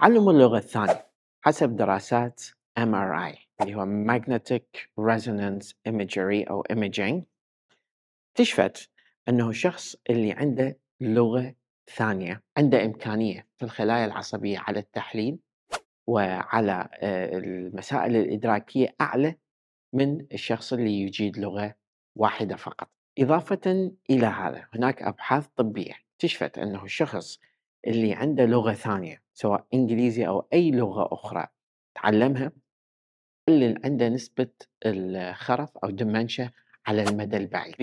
تعلم اللغة الثانية حسب دراسات MRI اللي هو Magnetic Resonance Imagery أو Imaging اكتشفت أنه الشخص اللي عنده لغة ثانية عنده إمكانية في الخلايا العصبية على التحليل وعلى آه، المسائل الإدراكية أعلى من الشخص اللي يجيد لغة واحدة فقط إضافة إلى هذا هناك أبحاث طبية اكتشفت أنه الشخص اللي عنده لغة ثانية سواء إنجليزي أو أي لغة أخرى تعلمها قلل عنده نسبة الخرف أو دمنشا على المدى البعيد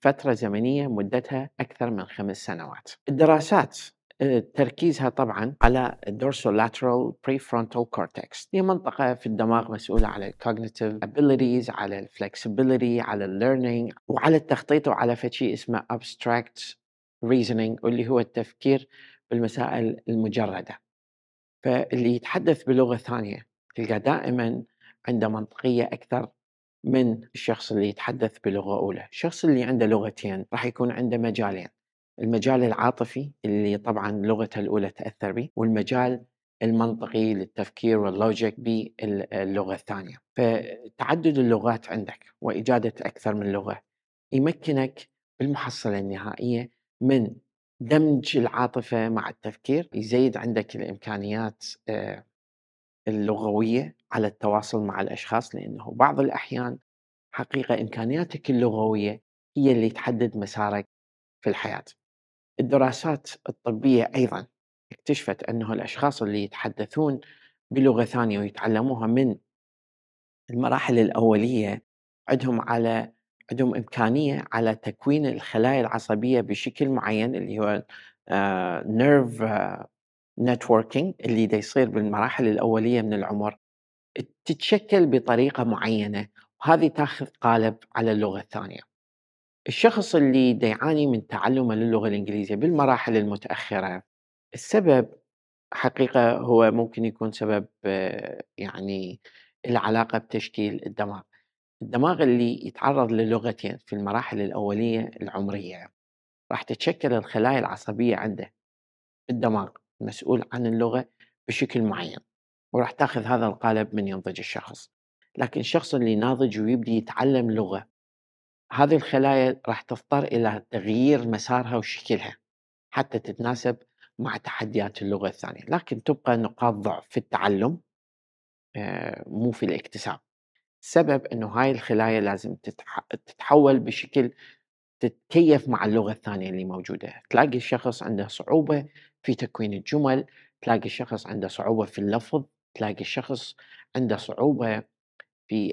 بفترة زمنية مدتها أكثر من خمس سنوات الدراسات آه، تركيزها طبعا على dorsolateral prefrontal cortex هي منطقة في الدماغ مسؤولة على cognitive abilities على ال flexibility على ال learning وعلى التخطيط وعلى شيء اسمه abstract reasoning واللي هو التفكير بالمسائل المجرده فاللي يتحدث بلغه ثانيه تلقى دائما عنده منطقيه اكثر من الشخص اللي يتحدث بلغه اولى، الشخص اللي عنده لغتين راح يكون عنده مجالين، المجال العاطفي اللي طبعا لغته الاولى تاثر به، والمجال المنطقي للتفكير واللوجيك باللغه الثانيه، فتعدد اللغات عندك واجاده اكثر من لغه يمكنك بالمحصله النهائيه من دمج العاطفه مع التفكير يزيد عندك الامكانيات آه، اللغويه على التواصل مع الاشخاص لانه بعض الاحيان حقيقه امكانياتك اللغويه هي اللي تحدد مسارك في الحياه. الدراسات الطبيه ايضا اكتشفت انه الاشخاص اللي يتحدثون بلغه ثانيه ويتعلموها من المراحل الاوليه عندهم على عندهم امكانيه على تكوين الخلايا العصبيه بشكل معين اللي هو نيرف آه، نتوركينج آه، اللي دا يصير بالمراحل الاوليه من العمر تتشكل بطريقه معينه وهذه تاخذ قالب على اللغه الثانيه. الشخص اللي دا يعاني من تعلمه للغه الانجليزيه بالمراحل المتاخره السبب حقيقه هو ممكن يكون سبب آه، يعني العلاقه بتشكيل الدماغ. الدماغ اللي يتعرض للغتين في المراحل الأولية العمرية راح تتشكل الخلايا العصبية عنده الدماغ المسؤول عن اللغة بشكل معين وراح تاخذ هذا القالب من ينضج الشخص لكن الشخص اللي ناضج ويبدي يتعلم لغة هذه الخلايا راح تضطر إلى تغيير مسارها وشكلها حتى تتناسب مع تحديات اللغة الثانية لكن تبقى نقاط ضعف في التعلم آه، مو في الاكتساب سبب انه هاي الخلايا لازم تتحول بشكل تتكيف مع اللغه الثانيه اللي موجوده، تلاقي الشخص عنده صعوبه في تكوين الجمل، تلاقي الشخص عنده صعوبه في اللفظ، تلاقي الشخص عنده صعوبه في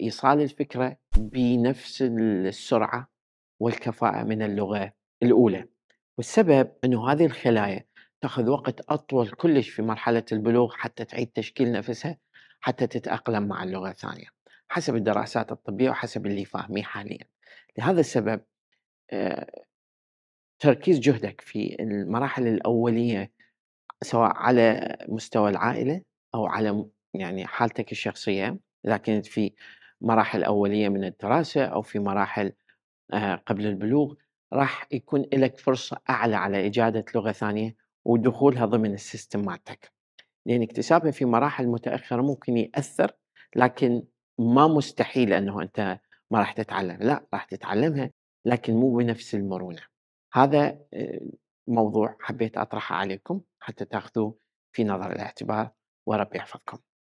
ايصال الفكره بنفس السرعه والكفاءه من اللغه الاولى. والسبب انه هذه الخلايا تاخذ وقت اطول كلش في مرحله البلوغ حتى تعيد تشكيل نفسها حتى تتأقلم مع اللغة الثانية حسب الدراسات الطبية وحسب اللي فاهمي حاليا لهذا السبب تركيز جهدك في المراحل الأولية سواء على مستوى العائلة أو على يعني حالتك الشخصية إذا كنت في مراحل أولية من الدراسة أو في مراحل قبل البلوغ راح يكون لك فرصة أعلى على إجادة لغة ثانية ودخولها ضمن السيستم مالتك لأن اكتسابها في مراحل متأخرة ممكن يأثر لكن ما مستحيل أنه أنت ما راح تتعلم لا راح تتعلمها لكن مو بنفس المرونة هذا آه، موضوع حبيت أطرحه عليكم حتى تاخذوه في نظر الاعتبار ورب يحفظكم